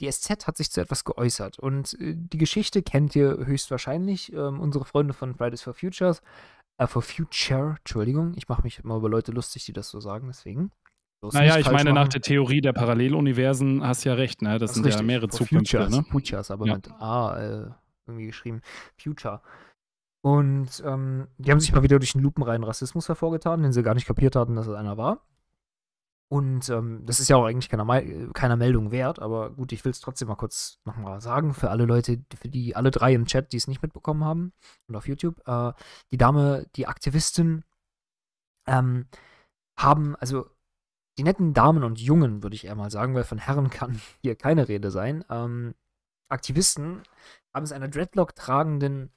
Die SZ hat sich zu etwas geäußert und äh, die Geschichte kennt ihr höchstwahrscheinlich. Ähm, unsere Freunde von Fridays for Futures, äh, for Future, Entschuldigung, ich mache mich immer über Leute lustig, die das so sagen, deswegen. Naja, ich meine, machen. nach der Theorie der Paralleluniversen hast du ja recht, ne? Das, das sind richtig. ja mehrere for Zukünfte. ne? Futures, aber ja. mit A äh, irgendwie geschrieben. Future. Und ähm, die haben sich mal wieder durch den lupenreinen Rassismus hervorgetan, den sie gar nicht kapiert hatten, dass es einer war. Und ähm, das ist ja auch eigentlich keiner, keiner Meldung wert, aber gut, ich will es trotzdem mal kurz nochmal sagen für alle Leute, für die alle drei im Chat, die es nicht mitbekommen haben und auf YouTube. Äh, die Dame, die Aktivisten ähm, haben, also die netten Damen und Jungen, würde ich eher mal sagen, weil von Herren kann hier keine Rede sein. Ähm, Aktivisten haben es einer Dreadlock tragenden,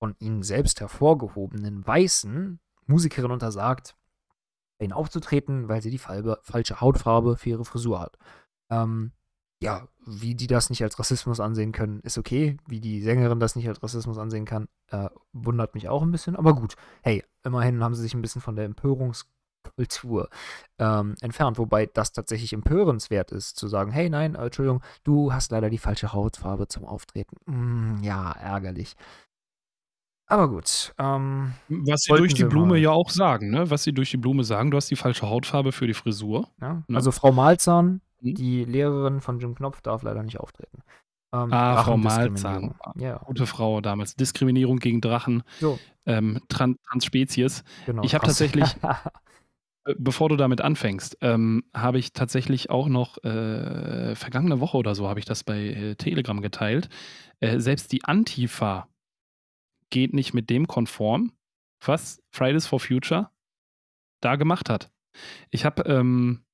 von ihnen selbst hervorgehobenen weißen Musikerin untersagt, bei ihnen aufzutreten, weil sie die Falbe, falsche Hautfarbe für ihre Frisur hat. Ähm, ja, wie die das nicht als Rassismus ansehen können, ist okay. Wie die Sängerin das nicht als Rassismus ansehen kann, äh, wundert mich auch ein bisschen. Aber gut, hey, immerhin haben sie sich ein bisschen von der Empörungskultur ähm, entfernt. Wobei das tatsächlich empörenswert ist, zu sagen, hey, nein, Entschuldigung, du hast leider die falsche Hautfarbe zum Auftreten. Mm, ja, ärgerlich. Aber gut. Ähm, Was sie durch die Blume mal. ja auch sagen, ne? Was sie durch die Blume sagen, du hast die falsche Hautfarbe für die Frisur. Ja? Ne? Also Frau Malzahn, mhm. die Lehrerin von Jim Knopf, darf leider nicht auftreten. Ähm, ah, Frau Malzahn. Ja. Gute Frau damals. Diskriminierung gegen Drachen. So. Ähm, Trans Transspezies. Genau, ich habe tatsächlich, äh, bevor du damit anfängst, ähm, habe ich tatsächlich auch noch äh, vergangene Woche oder so habe ich das bei äh, Telegram geteilt. Äh, selbst die Antifa geht nicht mit dem konform, was Fridays for Future da gemacht hat. Ich habe ähm,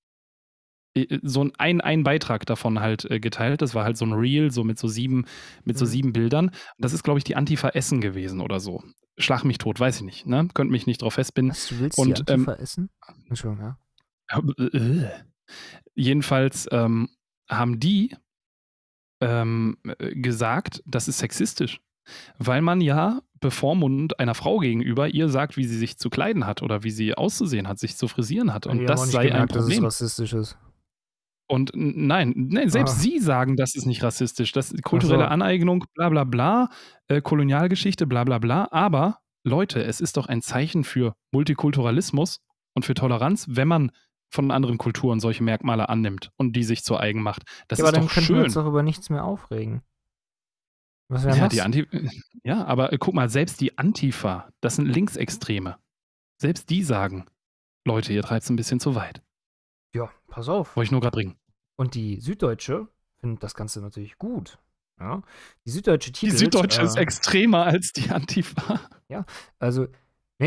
so einen, einen Beitrag davon halt äh, geteilt. Das war halt so ein Reel, so mit so sieben, mit so mhm. sieben Bildern. Das ist, glaube ich, die Antifa Essen gewesen oder so. Schlag mich tot, weiß ich nicht, ne? Könnt mich nicht drauf festbinden. Was, du willst Und, die ähm, Antifa ähm, Essen? Entschuldigung, ja. Äh, äh, jedenfalls ähm, haben die ähm, äh, gesagt, das ist sexistisch. Weil man ja bevormundend einer Frau gegenüber ihr sagt, wie sie sich zu kleiden hat oder wie sie auszusehen hat, sich zu frisieren hat. Und das sei gemerkt, ein Problem. Dass es rassistisch ist. Und nein, nein selbst ah. sie sagen, das ist nicht rassistisch. Das kulturelle so. Aneignung, bla bla bla, äh, Kolonialgeschichte, bla bla bla. Aber Leute, es ist doch ein Zeichen für Multikulturalismus und für Toleranz, wenn man von anderen Kulturen solche Merkmale annimmt und die sich zu eigen macht. Das ja, ist aber dann doch können schön. wir uns doch über nichts mehr aufregen. Was wäre ja, das? Anti ja, aber äh, guck mal, selbst die Antifa, das sind Linksextreme. Selbst die sagen, Leute, ihr treibt es ein bisschen zu weit. Ja, pass auf. Wollte ich nur gerade bringen. Und die Süddeutsche findet das Ganze natürlich gut. Ja. Die Süddeutsche titelt, Die Süddeutsche äh, ist extremer als die Antifa. Ja, also, nee,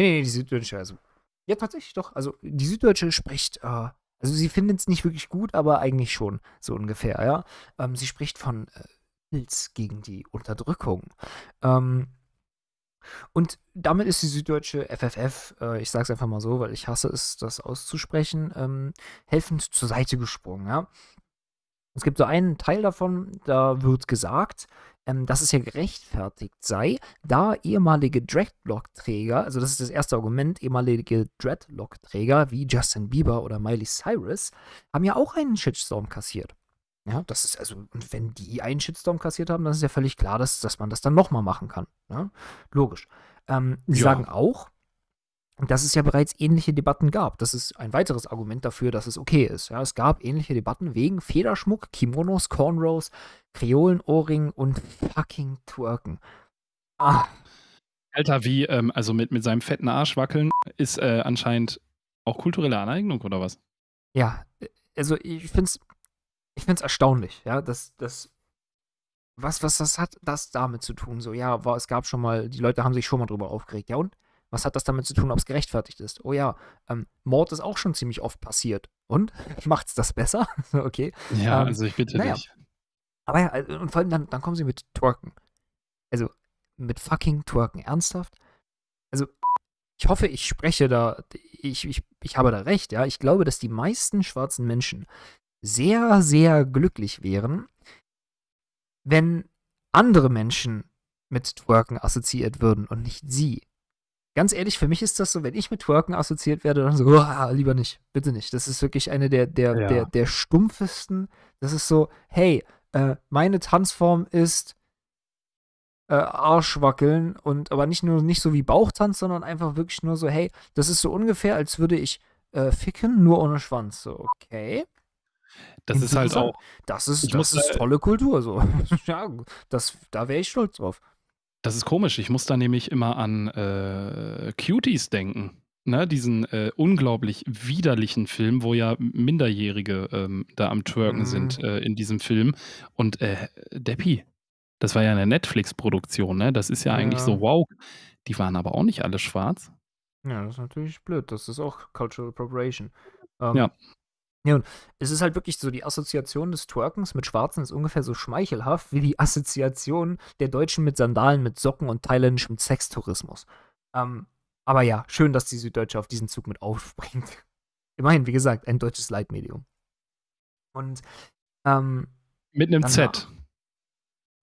nee, nee, die Süddeutsche, also, ja, tatsächlich doch. Also, die Süddeutsche spricht, äh, also, sie findet es nicht wirklich gut, aber eigentlich schon, so ungefähr, ja. Ähm, sie spricht von äh, gegen die Unterdrückung. Ähm, und damit ist die süddeutsche FFF, äh, ich sage es einfach mal so, weil ich hasse es, das auszusprechen, ähm, helfend zur Seite gesprungen. Ja? Es gibt so einen Teil davon, da wird gesagt, ähm, dass es ja gerechtfertigt sei, da ehemalige Dreadlock-Träger, also das ist das erste Argument, ehemalige Dreadlock-Träger wie Justin Bieber oder Miley Cyrus, haben ja auch einen Shitstorm kassiert. Ja, das ist also, wenn die einen Shitstorm kassiert haben, dann ist ja völlig klar, dass, dass man das dann nochmal machen kann. Ja? Ne? Logisch. Ähm, sie ja. sagen auch, dass es ja bereits ähnliche Debatten gab. Das ist ein weiteres Argument dafür, dass es okay ist. Ja, es gab ähnliche Debatten wegen Federschmuck, Kimonos, Cornrows, Kreolen, Ohrringen und fucking Twerken. Ah. Alter, wie, ähm, also mit, mit seinem fetten Arsch wackeln ist äh, anscheinend auch kulturelle Aneignung oder was? Ja, äh, also ich finde es ich finde es erstaunlich, ja, dass, das. was, was, was hat das damit zu tun? So, ja, war, es gab schon mal, die Leute haben sich schon mal drüber aufgeregt. Ja, und? Was hat das damit zu tun, ob es gerechtfertigt ist? Oh ja, ähm, Mord ist auch schon ziemlich oft passiert. Und? Macht's das besser? okay. Ja, ähm, also ich bitte naja. dich. Aber ja, äh, und vor allem dann, dann kommen sie mit Twerken. Also, mit fucking Twerken. Ernsthaft? Also, ich hoffe, ich spreche da, ich, ich, ich habe da recht, ja. Ich glaube, dass die meisten schwarzen Menschen sehr, sehr glücklich wären, wenn andere Menschen mit Twerken assoziiert würden und nicht sie. Ganz ehrlich, für mich ist das so, wenn ich mit Twerken assoziiert werde, dann so, oh, ah, lieber nicht, bitte nicht. Das ist wirklich eine der, der, ja. der, der stumpfesten. Das ist so, hey, äh, meine Tanzform ist äh, Arschwackeln und aber nicht nur nicht so wie Bauchtanz, sondern einfach wirklich nur so, hey, das ist so ungefähr, als würde ich äh, ficken, nur ohne Schwanz. So, okay. Das ist halt auch. Das ist, das ist tolle Kultur. So. ja, das, da wäre ich stolz drauf. Das ist komisch. Ich muss da nämlich immer an äh, Cuties denken. Ne, diesen äh, unglaublich widerlichen Film, wo ja Minderjährige ähm, da am Twerken mhm. sind äh, in diesem Film. Und äh, Deppie, das war ja eine Netflix-Produktion, ne? Das ist ja, ja eigentlich so, wow. Die waren aber auch nicht alle schwarz. Ja, das ist natürlich blöd. Das ist auch Cultural Appropriation. Ähm, ja. Ja, und es ist halt wirklich so, die Assoziation des Twerkens mit Schwarzen ist ungefähr so schmeichelhaft wie die Assoziation der Deutschen mit Sandalen, mit Socken und thailändischem Sextourismus. Ähm, aber ja, schön, dass die Süddeutsche auf diesen Zug mit aufspringt. Immerhin, wie gesagt, ein deutsches Leitmedium. Und ähm, mit einem Z.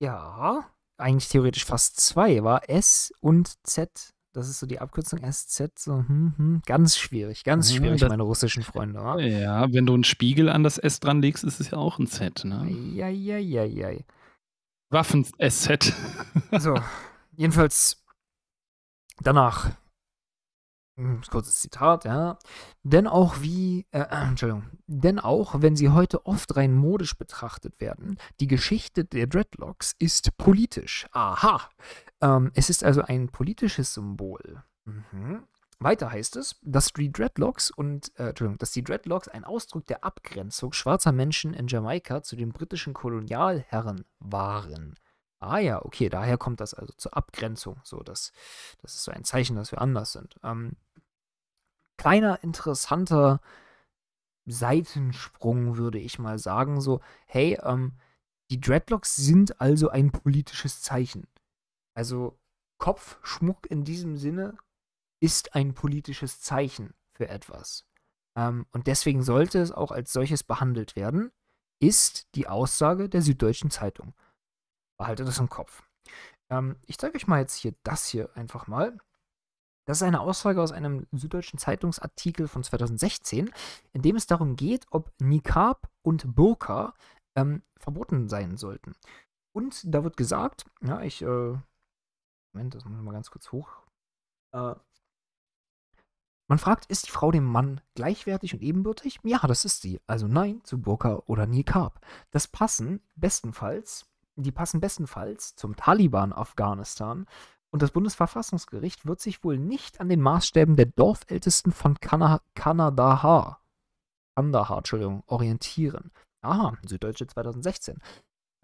Ja, eigentlich theoretisch fast zwei, war S und Z das ist so die Abkürzung SZ, so hm, hm, ganz schwierig, ganz ja, schwierig, meine russischen Freunde. Oder? Ja, wenn du einen Spiegel an das S dran legst, ist es ja auch ein Z, ne? Ja, ja, ja, ja. Waffen-SZ. so, jedenfalls danach hm, kurzes Zitat, ja. Denn auch wie, äh, Entschuldigung, denn auch wenn sie heute oft rein modisch betrachtet werden, die Geschichte der Dreadlocks ist politisch. Aha. Ähm, es ist also ein politisches Symbol. Mhm. Weiter heißt es, dass die Dreadlocks und äh, Entschuldigung, dass die Dreadlocks ein Ausdruck der Abgrenzung schwarzer Menschen in Jamaika zu den britischen Kolonialherren waren. Ah ja, okay, daher kommt das also zur Abgrenzung. So, das, das ist so ein Zeichen, dass wir anders sind. Ähm, kleiner, interessanter Seitensprung, würde ich mal sagen. So, hey, ähm, die Dreadlocks sind also ein politisches Zeichen. Also Kopfschmuck in diesem Sinne ist ein politisches Zeichen für etwas. Ähm, und deswegen sollte es auch als solches behandelt werden, ist die Aussage der Süddeutschen Zeitung. Behaltet das im Kopf. Ähm, ich zeige euch mal jetzt hier das hier einfach mal. Das ist eine Aussage aus einem süddeutschen Zeitungsartikel von 2016, in dem es darum geht, ob Nikab und Burka ähm, verboten sein sollten. Und da wird gesagt, ja, ich, äh, Moment, das muss ich mal ganz kurz hoch. Äh, man fragt, ist die Frau dem Mann gleichwertig und ebenbürtig? Ja, das ist sie. Also nein zu Burka oder Nikab. Das Passen bestenfalls die passen bestenfalls zum Taliban Afghanistan und das Bundesverfassungsgericht wird sich wohl nicht an den Maßstäben der Dorfältesten von Kanadahar Kana Kandahar, Entschuldigung, orientieren. Aha, Süddeutsche 2016.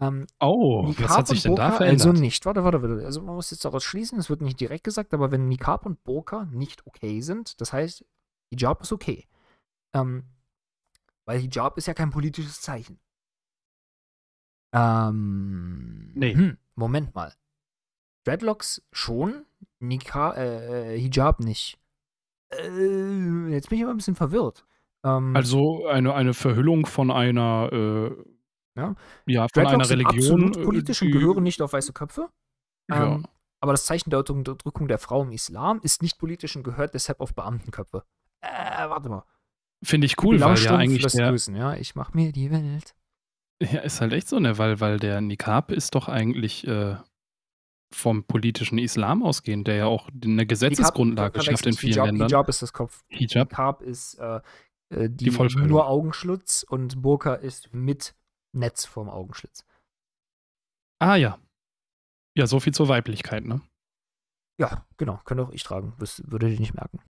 Ähm, oh, Nikab was hat sich denn da verändert? Also nicht, warte, warte, warte. Also man muss jetzt daraus schließen, es wird nicht direkt gesagt, aber wenn Nikab und Burka nicht okay sind, das heißt, Hijab ist okay. Ähm, weil Hijab ist ja kein politisches Zeichen. Ähm, nee. Hm, Moment mal. Dreadlocks schon, Nika, äh, äh, Hijab nicht. Äh, jetzt bin ich immer ein bisschen verwirrt. Ähm, also eine, eine Verhüllung von einer, äh, ja, ja von einer Religion. Sind äh, politisch und gehören nicht auf weiße Köpfe. Ja. Ähm, aber das Zeichen der Unterdrückung der Frau im Islam ist nicht politisch und gehört deshalb auf Beamtenköpfe. Äh, warte mal. Finde ich cool, weil ja eigentlich der, Grüßen, ja, ich mach mir die Welt ja, ist halt echt so, ne? Weil, weil der Nikab ist doch eigentlich äh, vom politischen Islam ausgehend, der ja auch eine Gesetzesgrundlage Nikab, schafft in vielen Hijab, Ländern. Hijab ist das Kopf. Hijab. Nikab ist äh, äh, die, die nur Augenschlitz und Burka ist mit Netz vorm Augenschlitz. Ah ja. Ja, so viel zur Weiblichkeit, ne? Ja, genau. Könnte auch ich tragen. würde ich nicht merken.